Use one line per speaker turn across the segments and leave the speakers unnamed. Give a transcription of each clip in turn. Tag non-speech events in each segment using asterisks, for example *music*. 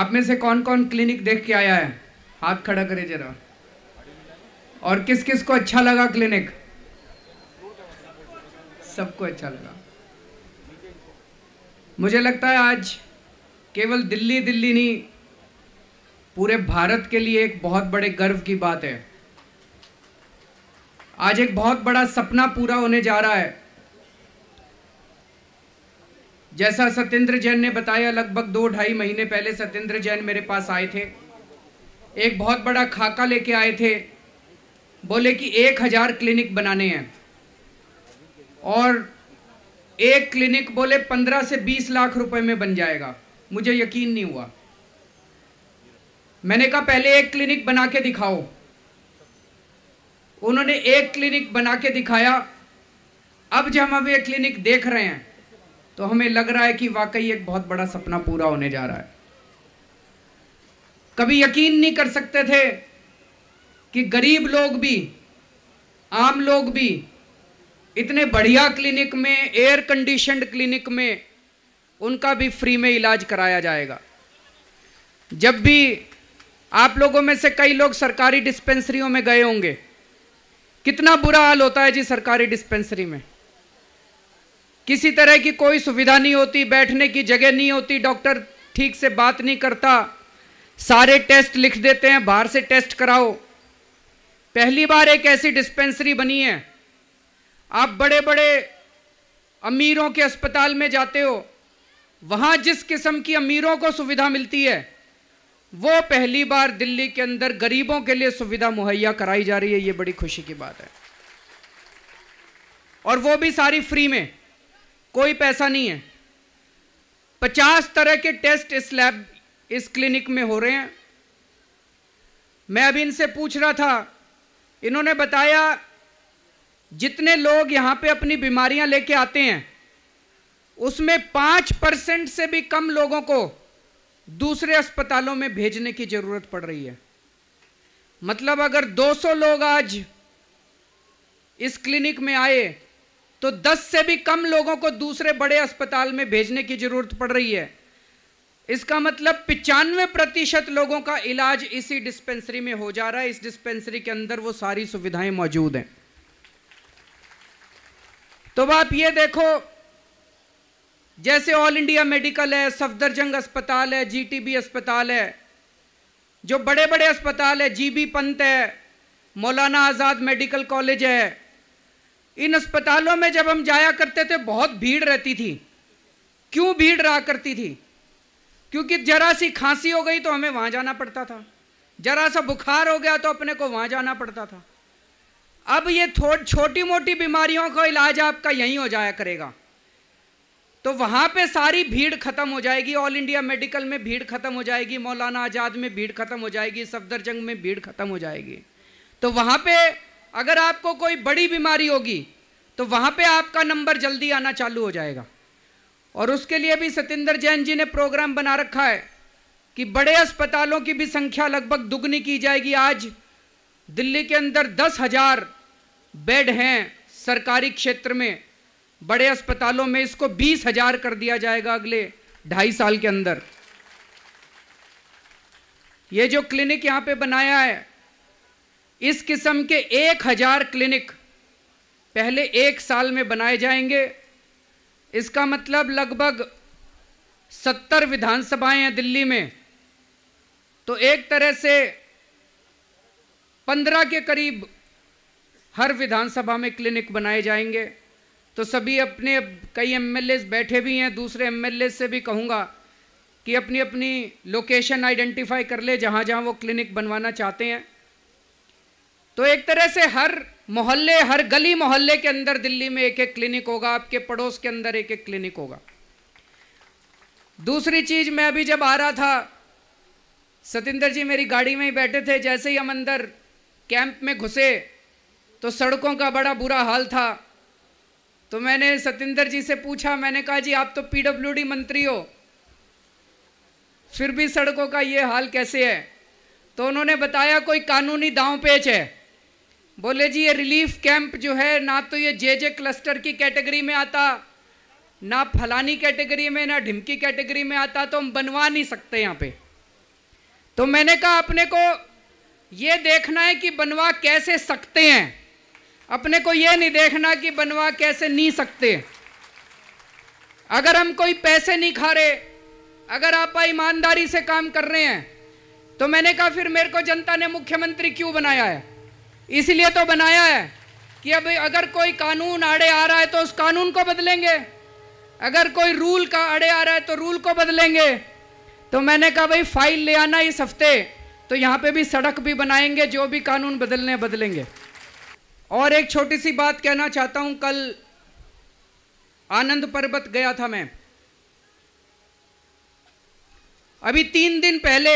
आप में से कौन कौन क्लिनिक देख के आया है हाथ खड़ा करे जरा और किस किस को अच्छा लगा क्लिनिक सबको अच्छा लगा मुझे लगता है आज केवल दिल्ली दिल्ली नहीं पूरे भारत के लिए एक बहुत बड़े गर्व की बात है आज एक बहुत बड़ा सपना पूरा होने जा रहा है जैसा सत्येंद्र जैन ने बताया लगभग दो ढाई महीने पहले सत्येंद्र जैन मेरे पास आए थे एक बहुत बड़ा खाका लेके आए थे बोले कि एक हज़ार क्लिनिक बनाने हैं और एक क्लिनिक बोले पंद्रह से बीस लाख रुपए में बन जाएगा मुझे यकीन नहीं हुआ मैंने कहा पहले एक क्लिनिक बना के दिखाओ उन्होंने एक क्लिनिक बना के दिखाया अब जब हम ये क्लिनिक देख रहे हैं तो हमें लग रहा है कि वाकई एक बहुत बड़ा सपना पूरा होने जा रहा है कभी यकीन नहीं कर सकते थे कि गरीब लोग भी आम लोग भी इतने बढ़िया क्लिनिक में एयर कंडीशनड क्लिनिक में उनका भी फ्री में इलाज कराया जाएगा जब भी आप लोगों में से कई लोग सरकारी डिस्पेंसरियों में गए होंगे कितना बुरा हाल होता है जी सरकारी डिस्पेंसरी में किसी तरह की कोई सुविधा नहीं होती बैठने की जगह नहीं होती डॉक्टर ठीक से बात नहीं करता सारे टेस्ट लिख देते हैं बाहर से टेस्ट कराओ पहली बार एक ऐसी डिस्पेंसरी बनी है आप बड़े बड़े अमीरों के अस्पताल में जाते हो वहां जिस किस्म की अमीरों को सुविधा मिलती है वो पहली बार दिल्ली के अंदर गरीबों के लिए सुविधा मुहैया कराई जा रही है ये बड़ी खुशी की बात है और वो भी सारी फ्री में कोई पैसा नहीं है पचास तरह के टेस्ट इस लैब इस क्लिनिक में हो रहे हैं मैं अभी इनसे पूछ रहा था इन्होंने बताया जितने लोग यहां पे अपनी बीमारियां लेके आते हैं उसमें पांच परसेंट से भी कम लोगों को दूसरे अस्पतालों में भेजने की ज़रूरत पड़ रही है मतलब अगर 200 लोग आज इस क्लिनिक में आए तो 10 से भी कम लोगों को दूसरे बड़े अस्पताल में भेजने की जरूरत पड़ रही है इसका मतलब पिचानवे प्रतिशत लोगों का इलाज इसी डिस्पेंसरी में हो जा रहा है इस डिस्पेंसरी के अंदर वो सारी सुविधाएं मौजूद हैं तो आप ये देखो जैसे ऑल इंडिया मेडिकल है सफदरजंग अस्पताल है जीटीबी अस्पताल है जो बड़े बड़े अस्पताल है जीबी पंत है मौलाना आज़ाद मेडिकल कॉलेज है इन अस्पतालों में जब हम जाया करते थे बहुत भीड़ रहती थी क्यों भीड़ रहा करती थी क्योंकि जरा सी खांसी हो गई तो हमें वहां जाना पड़ता था जरा सा बुखार हो गया तो अपने को वहां जाना पड़ता था अब ये छोटी मोटी बीमारियों का इलाज आपका यहीं हो जाया करेगा तो वहां पे सारी भीड़ खत्म हो जाएगी ऑल इंडिया मेडिकल में भीड़ खत्म हो जाएगी मौलाना आज़ाद में भीड़ खत्म हो जाएगी सफदरजंग में भीड़ खत्म हो जाएगी तो वहां पे अगर आपको कोई बड़ी बीमारी होगी तो वहां पे आपका नंबर जल्दी आना चालू हो जाएगा और उसके लिए भी सतेंद्र जैन जी ने प्रोग्राम बना रखा है कि बड़े अस्पतालों की भी संख्या लगभग दुगनी की जाएगी आज दिल्ली के अंदर दस हजार बेड हैं सरकारी क्षेत्र में बड़े अस्पतालों में इसको बीस हजार कर दिया जाएगा अगले ढाई साल के अंदर ये जो क्लिनिक यहां पे बनाया है इस किस्म के एक हजार क्लिनिक पहले एक साल में बनाए जाएंगे इसका मतलब लगभग सत्तर विधानसभाएं हैं दिल्ली में तो एक तरह से पंद्रह के करीब हर विधानसभा में क्लिनिक बनाए जाएंगे तो सभी अपने कई एम बैठे भी हैं दूसरे एम से भी कहूँगा कि अपनी अपनी लोकेशन आइडेंटिफाई कर ले जहाँ जहाँ वो क्लिनिक बनवाना चाहते हैं तो एक तरह से हर मोहल्ले हर गली मोहल्ले के अंदर दिल्ली में एक एक क्लिनिक होगा आपके पड़ोस के अंदर एक एक क्लिनिक होगा दूसरी चीज मैं अभी जब आ रहा था सतेंद्र जी मेरी गाड़ी में ही बैठे थे जैसे ही हम अंदर कैंप में घुसे तो सड़कों का बड़ा बुरा हाल था तो मैंने सतेंद्र जी से पूछा मैंने कहा जी आप तो पीडब्ल्यूडी मंत्री हो फिर भी सड़कों का ये हाल कैसे है तो उन्होंने बताया कोई कानूनी दांव पेच है बोले जी ये रिलीफ कैंप जो है ना तो ये जे जे क्लस्टर की कैटेगरी में आता ना फलानी कैटेगरी में ना ढिमकी कैटेगरी में आता तो हम बनवा नहीं सकते यहाँ पे तो मैंने कहा अपने को ये देखना है कि बनवा कैसे सकते हैं अपने को ये नहीं देखना कि बनवा कैसे नहीं सकते अगर हम कोई पैसे नहीं खा रहे अगर आप ईमानदारी से काम कर रहे हैं तो मैंने कहा फिर मेरे को जनता ने मुख्यमंत्री क्यों बनाया है इसलिए तो बनाया है कि अब अगर कोई कानून आड़े आ रहा है तो उस कानून को बदलेंगे अगर कोई रूल का आड़े आ रहा है तो रूल को बदलेंगे तो मैंने कहा भाई फाइल ले आना इस हफ्ते तो यहाँ पे भी सड़क भी बनाएंगे जो भी कानून बदलने बदलेंगे और एक छोटी सी बात कहना चाहता हूँ कल आनंद पर्वत गया था मैं अभी तीन दिन पहले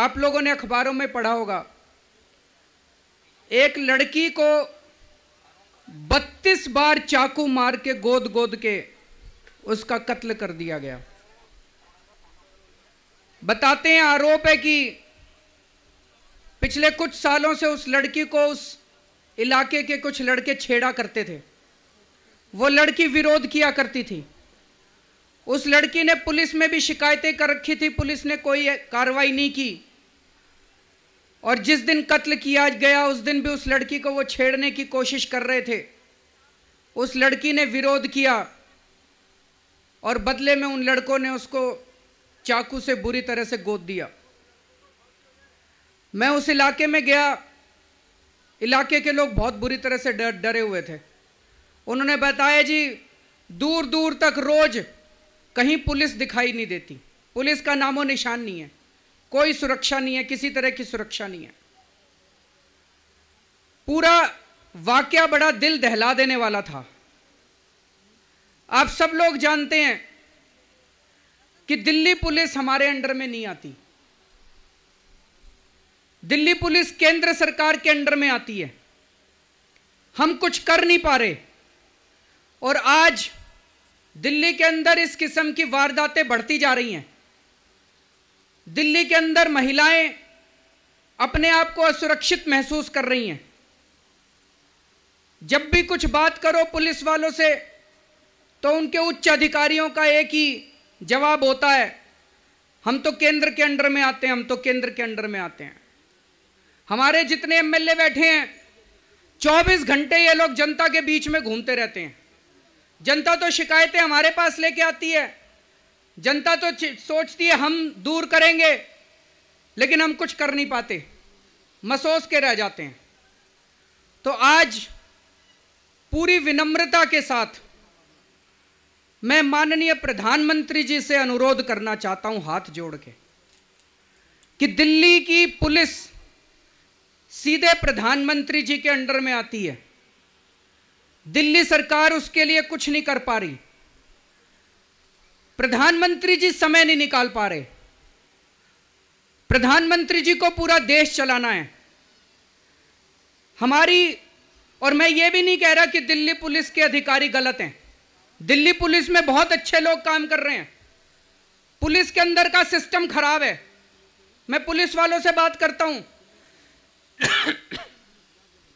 आप लोगों ने अखबारों में पढ़ा होगा एक लड़की को 32 बार चाकू मार के गोद गोद के उसका कत्ल कर दिया गया बताते हैं आरोप है कि पिछले कुछ सालों से उस लड़की को उस इलाके के कुछ लड़के छेड़ा करते थे वो लड़की विरोध किया करती थी उस लड़की ने पुलिस में भी शिकायतें कर रखी थी पुलिस ने कोई कार्रवाई नहीं की और जिस दिन कत्ल किया गया उस दिन भी उस लड़की को वो छेड़ने की कोशिश कर रहे थे उस लड़की ने विरोध किया और बदले में उन लड़कों ने उसको चाकू से बुरी तरह से गोद दिया मैं उस इलाके में गया इलाके के लोग बहुत बुरी तरह से डर डरे हुए थे उन्होंने बताया जी दूर दूर तक रोज कहीं पुलिस दिखाई नहीं देती पुलिस का नामो निशान नहीं है कोई सुरक्षा नहीं है किसी तरह की सुरक्षा नहीं है पूरा वाक्य बड़ा दिल दहला देने वाला था आप सब लोग जानते हैं कि दिल्ली पुलिस हमारे अंडर में नहीं आती दिल्ली पुलिस केंद्र सरकार के अंडर में आती है हम कुछ कर नहीं पा रहे और आज दिल्ली के अंदर इस किस्म की वारदातें बढ़ती जा रही हैं दिल्ली के अंदर महिलाएं अपने आप को असुरक्षित महसूस कर रही हैं जब भी कुछ बात करो पुलिस वालों से तो उनके उच्च अधिकारियों का एक ही जवाब होता है हम तो केंद्र के अंडर में आते हैं हम तो केंद्र के अंडर में आते हैं हमारे जितने एमएलए बैठे हैं 24 घंटे ये लोग जनता के बीच में घूमते रहते हैं जनता तो शिकायतें हमारे पास लेके आती है जनता तो सोचती है हम दूर करेंगे लेकिन हम कुछ कर नहीं पाते मसोस के रह जाते हैं तो आज पूरी विनम्रता के साथ मैं माननीय प्रधानमंत्री जी से अनुरोध करना चाहता हूं हाथ जोड़ के कि दिल्ली की पुलिस सीधे प्रधानमंत्री जी के अंडर में आती है दिल्ली सरकार उसके लिए कुछ नहीं कर पा रही प्रधानमंत्री जी समय नहीं निकाल पा रहे प्रधानमंत्री जी को पूरा देश चलाना है हमारी और मैं ये भी नहीं कह रहा कि दिल्ली पुलिस के अधिकारी गलत हैं दिल्ली पुलिस में बहुत अच्छे लोग काम कर रहे हैं पुलिस के अंदर का सिस्टम खराब है मैं पुलिस वालों से बात करता हूं *coughs*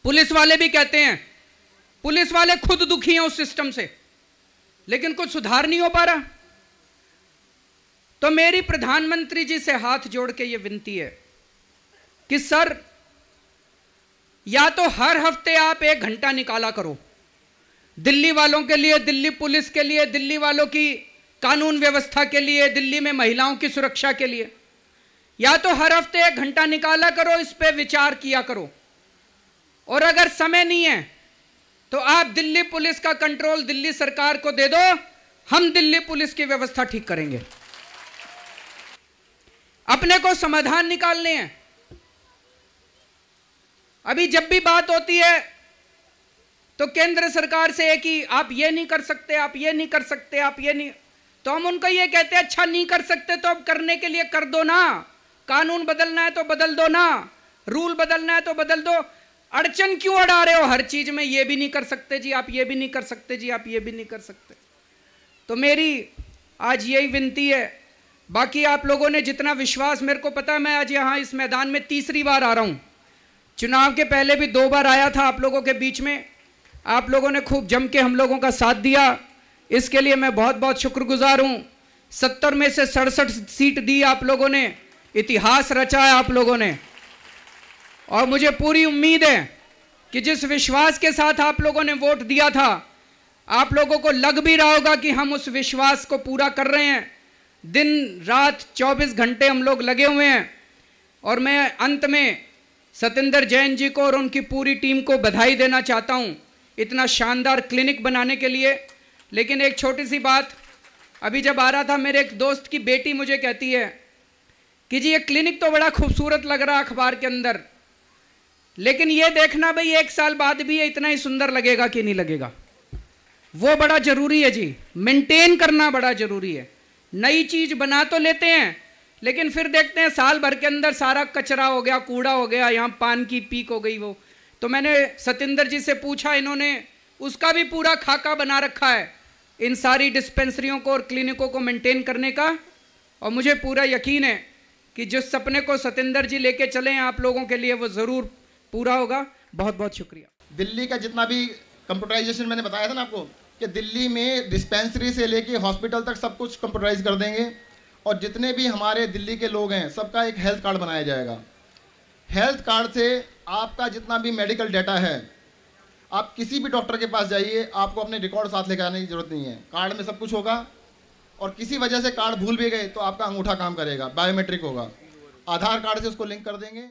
पुलिस वाले भी कहते हैं पुलिस वाले खुद दुखी हैं उस सिस्टम से लेकिन कुछ सुधार नहीं हो पा रहा तो मेरी प्रधानमंत्री जी से हाथ जोड़ के ये विनती है कि सर या तो हर हफ्ते आप एक घंटा निकाला करो दिल्ली वालों के लिए दिल्ली पुलिस के लिए दिल्ली वालों की कानून व्यवस्था के लिए दिल्ली में महिलाओं की सुरक्षा के लिए या तो हर हफ्ते एक घंटा निकाला करो इस पर विचार किया करो और अगर समय नहीं है तो आप दिल्ली पुलिस का कंट्रोल दिल्ली सरकार को दे दो हम दिल्ली पुलिस की व्यवस्था ठीक करेंगे अपने को समाधान निकालने हैं अभी जब भी बात होती है तो केंद्र सरकार से है कि आप ये नहीं कर सकते आप ये नहीं कर सकते आप ये नहीं तो हम उनको ये कहते हैं अच्छा नहीं कर सकते तो अब करने के लिए कर दो ना कानून बदलना है तो बदल दो ना रूल बदलना है तो बदल दो अड़चन क्यों अड़ा रहे हो हर चीज में ये भी नहीं कर सकते जी आप ये भी नहीं कर सकते जी आप ये भी नहीं कर सकते तो मेरी आज यही विनती है बाकी आप लोगों ने जितना विश्वास मेरे को पता है मैं आज यहाँ इस मैदान में तीसरी बार आ रहा हूँ चुनाव के पहले भी दो बार आया था आप लोगों के बीच में आप लोगों ने खूब जम के हम लोगों का साथ दिया इसके लिए मैं बहुत बहुत शुक्रगुजार हूँ सत्तर में से सड़सठ सीट दी आप लोगों ने इतिहास रचा है आप लोगों ने और मुझे पूरी उम्मीद है कि जिस विश्वास के साथ आप लोगों ने वोट दिया था आप लोगों को लग भी रहा होगा कि हम उस विश्वास को पूरा कर रहे हैं दिन रात 24 घंटे हम लोग लगे हुए हैं और मैं अंत में सतेंद्र जैन जी को और उनकी पूरी टीम को बधाई देना चाहता हूँ इतना शानदार क्लिनिक बनाने के लिए लेकिन एक छोटी सी बात अभी जब आ रहा था मेरे एक दोस्त की बेटी मुझे कहती है कि जी ये क्लिनिक तो बड़ा खूबसूरत लग रहा अखबार के अंदर लेकिन ये देखना भाई एक साल बाद भी ये इतना ही सुंदर लगेगा कि नहीं लगेगा वो बड़ा ज़रूरी है जी मेंटेन करना बड़ा ज़रूरी है नई चीज बना तो लेते हैं लेकिन फिर देखते हैं साल भर के अंदर सारा कचरा हो गया कूड़ा हो गया यहाँ पान की पीक हो गई वो तो मैंने सतेंद्र जी से पूछा इन्होंने उसका भी पूरा खाका बना रखा है इन सारी डिस्पेंसरियों को और क्लिनिकों को मेंटेन करने का और मुझे पूरा यकीन है कि जिस सपने को सतेंद्र जी लेके चले हैं आप लोगों के लिए वो ज़रूर पूरा होगा बहुत बहुत शुक्रिया दिल्ली का जितना भी कंप्यूटराइजेशन मैंने बताया था ना आपको कि दिल्ली में डिस्पेंसरी से लेके हॉस्पिटल तक सब कुछ कंप्यूटराइज कर देंगे और जितने भी हमारे दिल्ली के लोग हैं सबका एक हेल्थ कार्ड बनाया जाएगा हेल्थ कार्ड से आपका जितना भी मेडिकल डाटा है आप किसी भी डॉक्टर के पास जाइए आपको अपने रिकॉर्ड साथ लेकर आने की ज़रूरत नहीं है कार्ड में सब कुछ होगा और किसी वजह से कार्ड भूल भी गए तो आपका अंगूठा काम करेगा बायोमेट्रिक होगा आधार कार्ड से उसको लिंक कर देंगे